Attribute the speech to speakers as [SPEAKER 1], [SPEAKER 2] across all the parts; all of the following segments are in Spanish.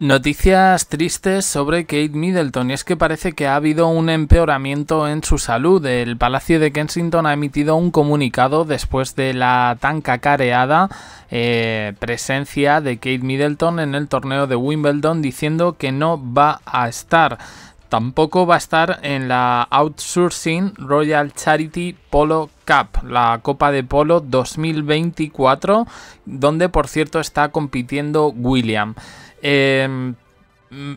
[SPEAKER 1] Noticias tristes sobre Kate Middleton y es que parece que ha habido un empeoramiento en su salud. El Palacio de Kensington ha emitido un comunicado después de la tan cacareada eh, presencia de Kate Middleton en el torneo de Wimbledon diciendo que no va a estar. Tampoco va a estar en la Outsourcing Royal Charity Polo Cup, la Copa de Polo 2024, donde por cierto está compitiendo William. Em,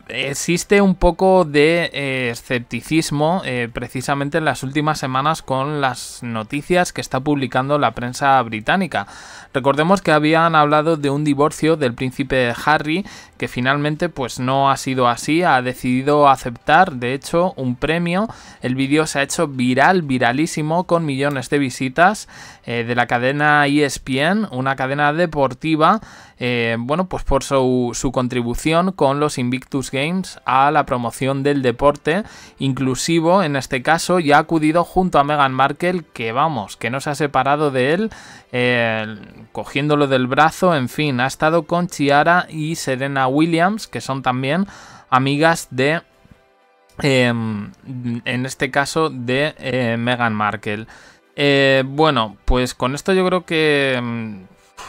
[SPEAKER 1] existe un poco de eh, escepticismo eh, precisamente en las últimas semanas con las noticias que está publicando la prensa británica. Recordemos que habían hablado de un divorcio del príncipe Harry que finalmente pues no ha sido así, ha decidido aceptar de hecho un premio. El vídeo se ha hecho viral, viralísimo con millones de visitas eh, de la cadena ESPN, una cadena deportiva eh, bueno, pues por su, contribución con los Invictus Games a la promoción del deporte inclusivo en este caso y ha acudido junto a Meghan Markle que vamos, que no se ha separado de él eh, cogiéndolo del brazo, en fin, ha estado con Chiara y Serena Williams que son también amigas de em, en este caso de eh, Meghan Markle. bueno, pues con esto yo creo que em,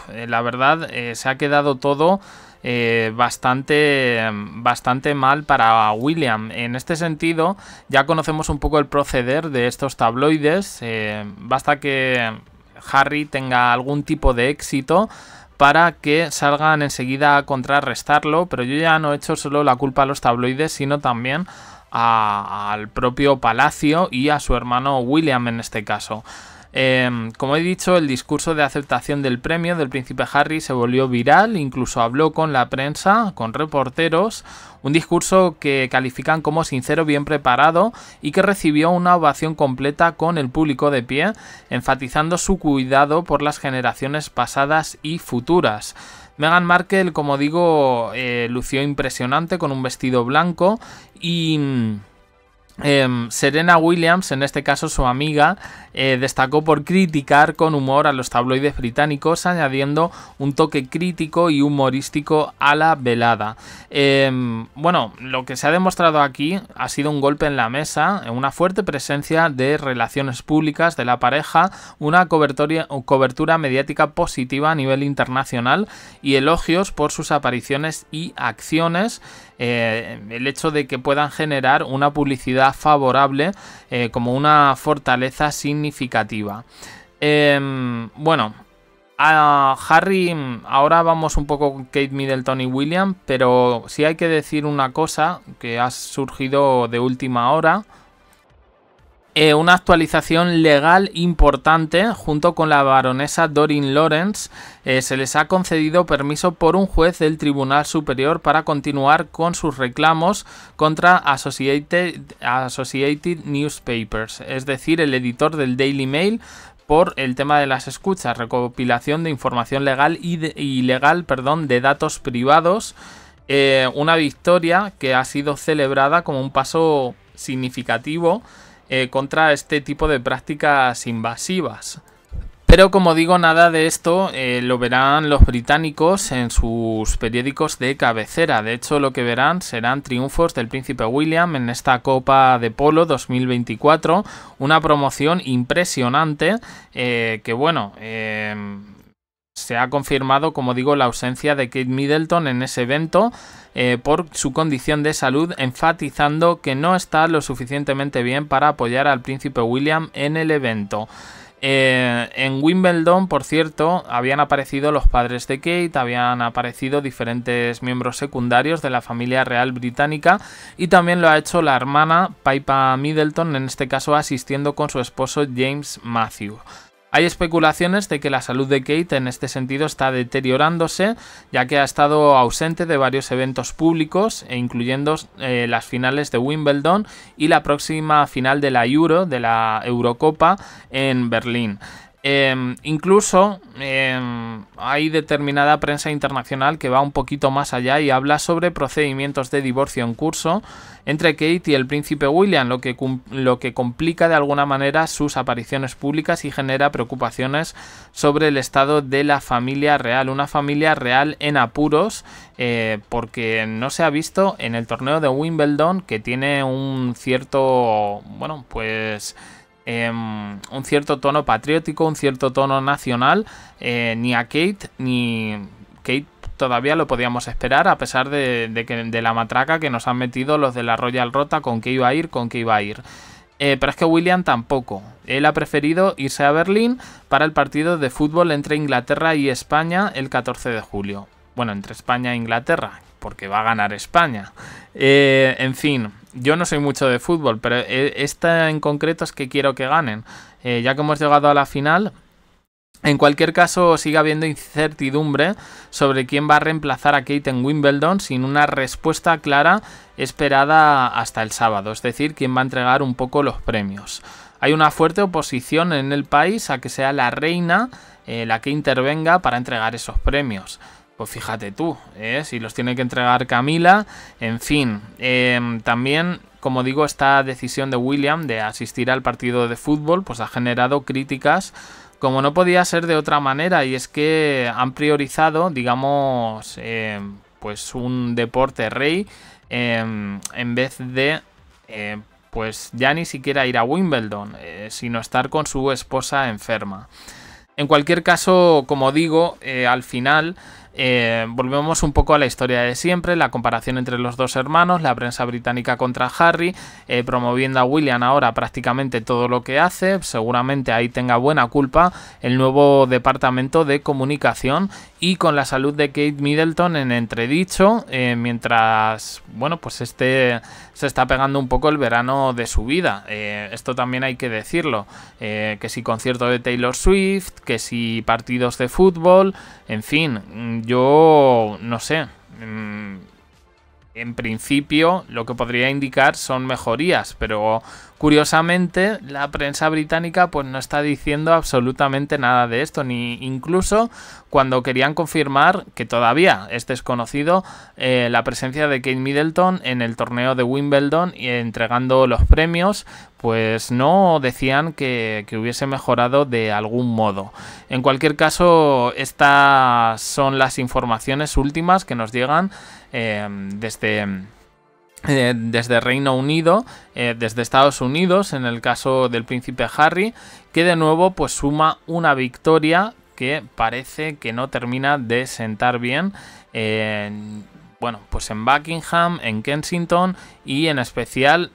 [SPEAKER 1] eh, la verdad, eh, se ha quedado todo eh, bastante, bastante mal para William. En este sentido, ya conocemos un poco el proceder de estos tabloides. basta que Harry tenga algún tipo de éxito para que salgan enseguida a contrarrestarlo, pero yo ya no he hecho solo la culpa a los tabloides, sino también al propio Palacio y a su hermano William en este caso. Em, como he dicho, el discurso de aceptación del premio del príncipe Harry se volvió viral, incluso habló con la prensa, con reporteros, un discurso que califican como sincero, bien preparado y que recibió una ovación completa con el público de pie, enfatizando su cuidado por las generaciones pasadas y futuras. Meghan Markle, como digo, eh, lució impresionante con un vestido blanco y... Mm, Em, Serena Williams, en este caso su amiga, eh, destacó por criticar con humor a los tabloides británicos, añadiendo un toque crítico y humorístico a la velada. Em, bueno, lo que se ha demostrado aquí ha sido un golpe en la mesa, una fuerte presencia de relaciones públicas de la pareja, una cobertura mediática positiva a nivel internacional y elogios por sus apariciones y acciones. Eh, el hecho de que puedan generar una publicidad favorable eh, como una fortaleza significativa. Em, bueno, a Harry, ahora vamos un poco con Kate Middleton y William, pero si hay que decir una cosa que ha surgido de última hora. Eh, una actualización legal importante junto con la baronesa Dorin Lawrence. Eh, se les ha concedido permiso por un juez del Tribunal Superior para continuar con sus reclamos contra Associated, Newspapers, es decir, el editor del Daily Mail, por el tema de las escuchas, recopilación de información legal y ilegal perdón, de datos privados. Eh, una victoria que ha sido celebrada como un paso significativo eh, contra este tipo de prácticas invasivas. Pero como digo, nada de esto eh, lo verán los británicos en sus periódicos de cabecera. De hecho, lo que verán serán triunfos del príncipe William en esta Copa de Polo 2024. Una promoción impresionante eh, que, bueno, em, se ha confirmado, como digo, la ausencia de Kate Middleton en ese evento eh, por su condición de salud, enfatizando que no está lo suficientemente bien para apoyar al príncipe William en el evento. Eh, en Wimbledon, por cierto, habían aparecido los padres de Kate, habían aparecido diferentes miembros secundarios de la familia real británica y también lo ha hecho la hermana Pipa Middleton, en este caso asistiendo con su esposo James Matthew. Hay especulaciones de que la salud de Kate en este sentido está deteriorándose, ya que ha estado ausente de varios eventos públicos, e incluyendo eh, las finales de Wimbledon y la próxima final de la Euro, de la Eurocopa, en Berlín. Em, incluso em, hay determinada prensa internacional que va un poquito más allá y habla sobre procedimientos de divorcio en curso entre Kate y el príncipe William, lo que, lo que complica de alguna manera sus apariciones públicas y genera preocupaciones sobre el estado de la familia real, una familia real en apuros eh, porque no se ha visto en el torneo de Wimbledon que tiene un cierto, bueno, pues Em, un cierto tono patriótico, un cierto tono nacional, eh, ni a Kate, ni Kate todavía lo podíamos esperar a pesar de, que, de la matraca que nos han metido los de la Royal Rota con que iba a ir, con que iba a ir. Eh, pero es que William tampoco. Él ha preferido irse a Berlín para el partido de fútbol entre Inglaterra y España el 14 de julio. Bueno, entre España e Inglaterra, porque va a ganar España. Eh, en fin, yo no soy mucho de fútbol, pero e, esta en concreto es que quiero que ganen. Eh, ya que hemos llegado a la final, en cualquier caso, sigue habiendo incertidumbre sobre quién va a reemplazar a Kate en Wimbledon sin una respuesta clara esperada hasta el sábado, es decir, quién va a entregar un poco los premios. Hay una fuerte oposición en el país a que sea la reina eh, la que intervenga para entregar esos premios. Pues fíjate tú, ¿eh? si los tiene que entregar Camila, en fin. Em, también, como digo, esta decisión de William de asistir al partido de fútbol, pues ha generado críticas como no podía ser de otra manera, y es que han priorizado, digamos, em, pues un deporte rey em, en vez de eh, pues ya ni siquiera ir a Wimbledon, eh, sino estar con su esposa enferma. En cualquier caso, como digo, al final eh, volvemos un poco a la historia de siempre, la comparación entre los dos hermanos, la prensa británica contra Harry, eh, promoviendo a William ahora prácticamente todo lo que hace, seguramente ahí tenga buena culpa el nuevo departamento de comunicación y con la salud de Kate Middleton en entredicho, eh, mientras, bueno, pues este se está pegando un poco el verano de su vida. esto también hay que decirlo, que si concierto de Taylor Swift, que si partidos de fútbol, en fin yo no sé. Mm, en principio lo que podría indicar son mejorías, pero curiosamente la prensa británica pues no está diciendo absolutamente nada de esto, ni incluso cuando querían confirmar que todavía es desconocido eh, la presencia de Kate Middleton en el torneo de Wimbledon y entregando los premios, pues no decían que hubiese mejorado de algún modo. En cualquier caso, estas son las informaciones últimas que nos llegan Em, desde, eh, desde Reino Unido, eh, desde Estados Unidos, en el caso del príncipe Harry, que de nuevo pues suma una victoria que parece que no termina de sentar bien. bueno, pues en Buckingham, en Kensington y en especial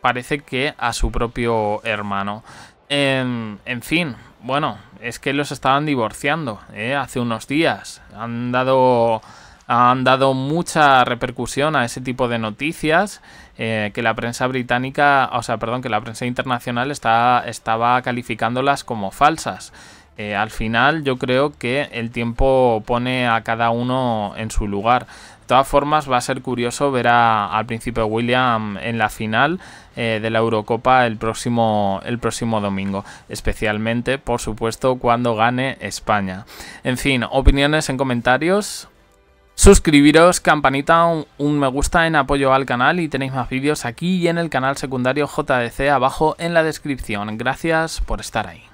[SPEAKER 1] parece que a su propio hermano. Em, en, fin, bueno, es que los estaban divorciando eh, hace unos días. Han dado han dado mucha repercusión a ese tipo de noticias eh, que la prensa británica, o sea, perdón, que la prensa internacional está, estaba calificándolas como falsas. Eh, al final yo creo que el tiempo pone a cada uno en su lugar. De todas formas va a ser curioso ver al príncipe William en la final eh, de la Eurocopa el próximo, el próximo domingo, especialmente por supuesto cuando gane España. En fin, opiniones en comentarios, Suscribiros, campanita, un, me gusta en apoyo al canal y tenéis más vídeos aquí y en el canal secundario JDC abajo en la descripción. Gracias por estar ahí.